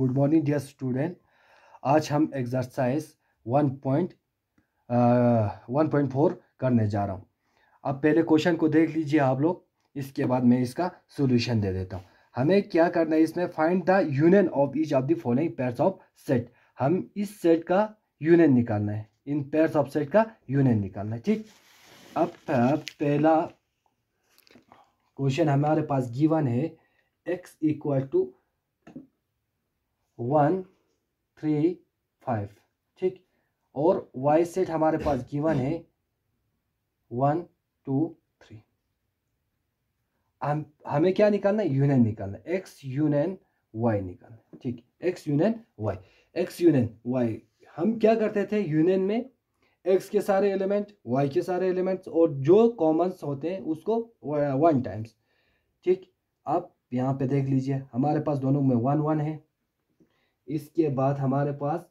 good morning dear student आज हम exercise one point one point four करने जा रहा हूँ अब पहले क्वेश्चन को देख लीजिए आप लोग इसके बाद मैं इसका सोल्यूशन दे देता हूँ हमें क्या करना है इसमें find the union of each of the following pairs of set हम इस सेट का यूनियन निकालना है इन पेयर्स ऑफ सेट का यूनियन निकालना है ठीक अब पहला क्वेश्चन हमारे पास गिवन है X equal to one three five ठीक और वाई सेट हमारे पास गिवन है वन टू थ्री हम हमें क्या निकालना है यूनियन निकालना एक्स यूनियन वाई निकालना ठीक X union Y X union Y हम क्या करते थे यूनियन में एक्स के सारे एलिमेंट वाई के सारे एलिमेंट्स और जो कॉमन होते हैं उसको वन टाइम्स ठीक आप यहाँ पे देख लीजिए हमारे पास दोनों में वन वन है इसके बाद हमारे पास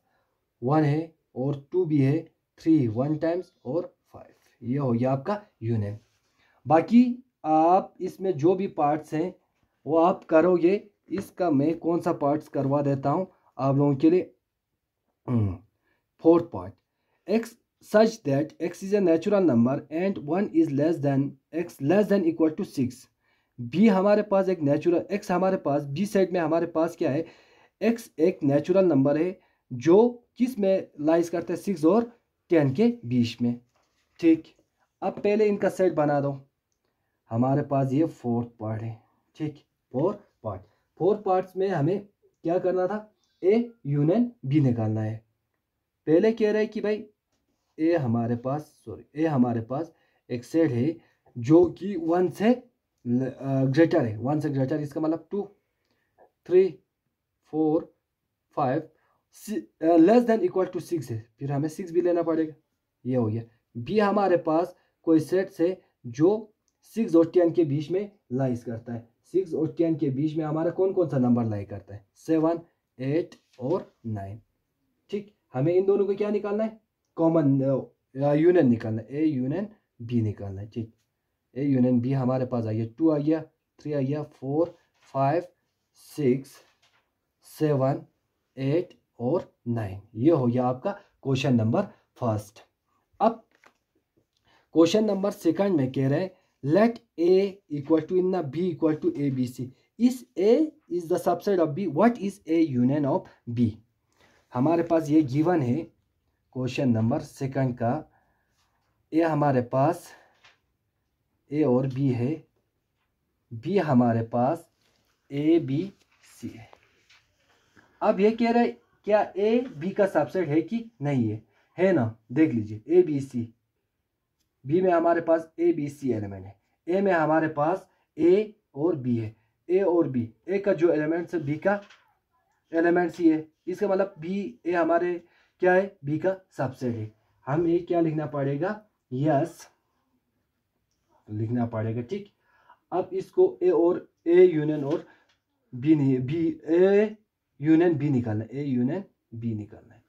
वन है और टू भी है थ्री वन टाइम्स और फाइव ये हो गया आपका यूनियन बाकी आप इसमें जो भी पार्ट्स हैं वो आप करोगे इसका मैं कौन सा पार्ट्स करवा देता हूँ आप लोगों के लिए fourth part X such that X is a natural number and one is less than X less than equal to six b हमारे पास एक नेचुरल एक्स हमारे पास बी साइड में हमारे पास क्या है एक्स एक नेचुरल नंबर है जो किस में लाइज करते हैं सिक्स और टेन के बीच में ठीक अब पहले इनका सेट बना दो हमारे पास ये फोर्थ पार्ट है ठीक फोर पार्ट फोर पार्ट्स में हमें क्या करना था ए यूनियन बी निकालना है पहले कह रहे कि भाई ए हमारे पास सॉरी ए हमारे पास एक सेट है जो कि वन से ग्रेटर है वन से ग्रेटर इसका मतलब two three four five less than equal to six है फिर हमें सिक्स भी लेना पड़ेगा ये हो गया बी हमारे पास कोई सेट से जो सिक्स और टेन के बीच में लाइज करता है सिक्स और टेन के बीच में हमारा कौन कौन सा नंबर लाई करता है सेवन एट और नाइन ठीक हमें इन दोनों को क्या निकालना है कॉमन यूनियन uh, uh, निकालना है ए यूनियन बी निकालना है ठीक ए यूनियन बी हमारे पास आ गया टू आ गया थ्री आ गया four five six seven eight और नाइन ये हो गया आपका क्वेश्चन नंबर फर्स्ट अब क्वेश्चन नंबर सेकंड में कह रहे हैं equal to in B equal to A B C इस A is the subset of B what is A union of B हमारे पास ये गिवन है क्वेश्चन नंबर सेकंड का ए हमारे पास ए और बी है बी हमारे पास ए बी सी है अब ये कह रहा है क्या ए बी का सबसेट है कि नहीं है है ना देख लीजिए ए बी सी बी में हमारे पास ए बी सी एलिमेंट है ए में हमारे पास ए और बी है ए और बी ए का जो एलिमेंट्स है बी का एलिमेंट्स ही है इसका मतलब बी ए हमारे क्या है बी का सबसेट है हम ये क्या लिखना पड़ेगा यस लिखना पड़ेगा ठीक अब इसको ए और ए यूनियन और बी नहीं बी ए यूनियन बी निकालना है ए यूनियन बी निकालना है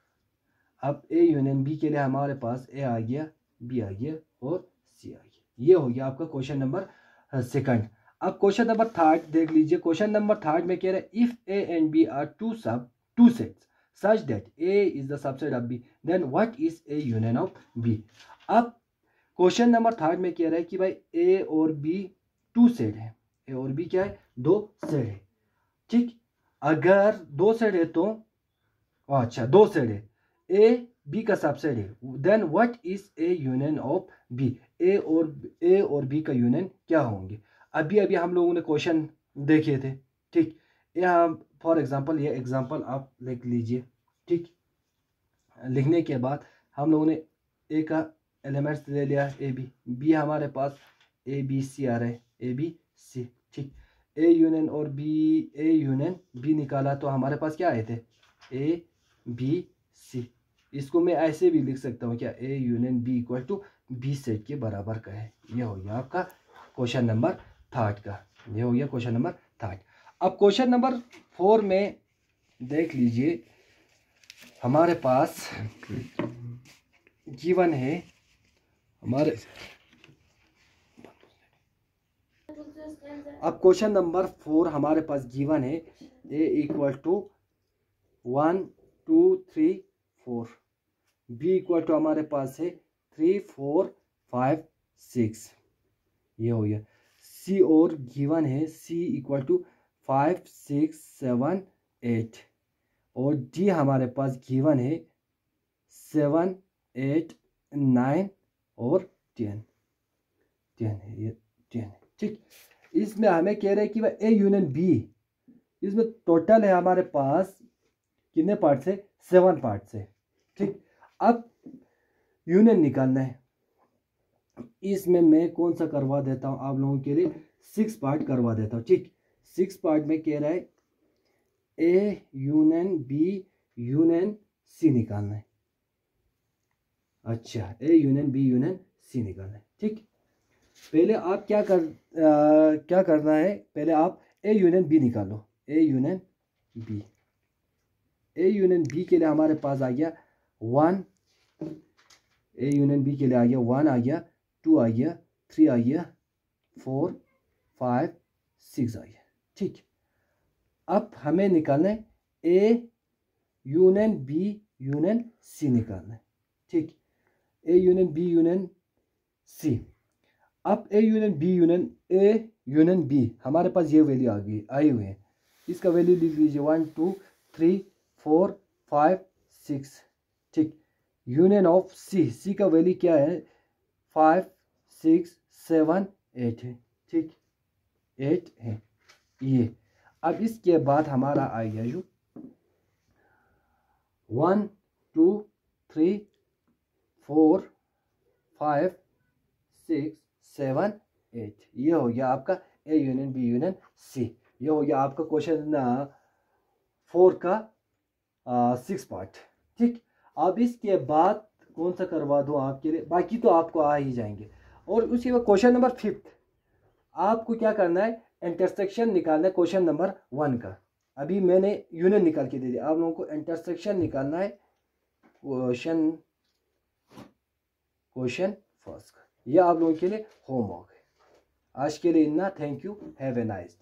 अब ए यूनियन बी के लिए हमारे पास ए आ गया बी आ गया और सी आ गया ये हो गया आपका क्वेश्चन नंबर सेकंड अब क्वेश्चन नंबर थर्ड देख लीजिए क्वेश्चन नंबर थर्ड में कह रहा है if A and B are two sub two sets such that A is the subset of B then what is A union of B अब question number third में कह रहा है कि भाई ए और बी टू सेट है ए और बी क्या है दो सेट है ठीक अगर दो सेड है तो अच्छा दो सेड है ए बी का सबसेट है then what is A union of B A और ए और बी का यूनियन क्या होंगे अभी अभी हम लोगों ने क्वेश्चन देखे थे ठीक यहाँ फॉर एग्जांपल ये एग्जांपल आप लिख लीजिए ठीक लिखने के बाद हम लोगों ने ए का एलिमेंट्स ले लिया ए बी बी हमारे पास ए बी सी आ रहा है ए बी सी ठीक ए यूनियन और बी ए यूनियन बी निकाला तो हमारे पास क्या आए थे ए बी सी इसको मैं ऐसे भी लिख सकता हूँ क्या A union B equal to B set के बराबर का है यह हो गया आपका क्वेश्चन नंबर थर्ड का यह हो गया क्वेश्चन नंबर थर्ड अब क्वेश्चन नंबर फोर में देख लीजिए हमारे पास जीवन है हमारे अब क्वेश्चन नंबर फोर हमारे पास गिवन है A equal to one two three four B equal to हमारे पास है थ्री फोर फाइव सिक्स ये हो गया सी और गिवन है C equal to five six seven eight और डी हमारे पास गिवन है सेवन एट नाइन और टेन टेन है ये टेन है ठीक इसमें हमें कह रहे हैं कि वह ए यूनियन बी इसमें टोटल है हमारे पास कितने पार्ट से सेवन पार्ट से ठीक अब यूनियन निकालना है इसमें मैं कौन सा करवा देता हूँ आप लोगों के लिए सिक्स पार्ट करवा देता हूँ ठीक सिक्स पार्ट में कह रहा है A union B union C निकालना है अच्छा A union B union C निकालना है ठीक पहले आप क्या कर आ, क्या करना है पहले आप ए यूनियन बी निकालो A union B A union B के लिए हमारे पास आ गया वन ए यूनियन बी के लिए आ गया वन आ गया टू आ गया थ्री आ गया फोर फाइव सिक्स आ गया ठीक अब हमें निकालना है A union B union C निकालना है ठीक A union B union C अब A union B union A union B हमारे पास ये वैल्यू आ गई आई हुई है इसका वैल्यू लिख लीजिए one two three four five six ठीक यूनियन ऑफ सी सी का वैल्यू क्या है फाइव सिक्स सेवन एट है ठीक एट है ये अब इसके बाद हमारा आ गया जो one two three four five six seven eight ये हो गया आपका A union B union C ये हो गया आपका क्वेश्चन फोर का सिक्स पार्ट ठीक अब इसके बाद कौन सा करवा दूँ आपके लिए बाकी तो आपको आ ही जाएंगे और उसके बाद क्वेश्चन नंबर फिफ्थ आपको क्या करना है इंटरसेक्शन निकालना है क्वेश्चन नंबर वन का अभी मैंने यूनियन निकाल के दे दिया आप लोगों को इंटरसेक्शन निकालना है क्वेश्चन क्वेश्चन फर्स्ट ये आप लोगों के लिए होमवर्क है आज के लिए इतना thank you have a nice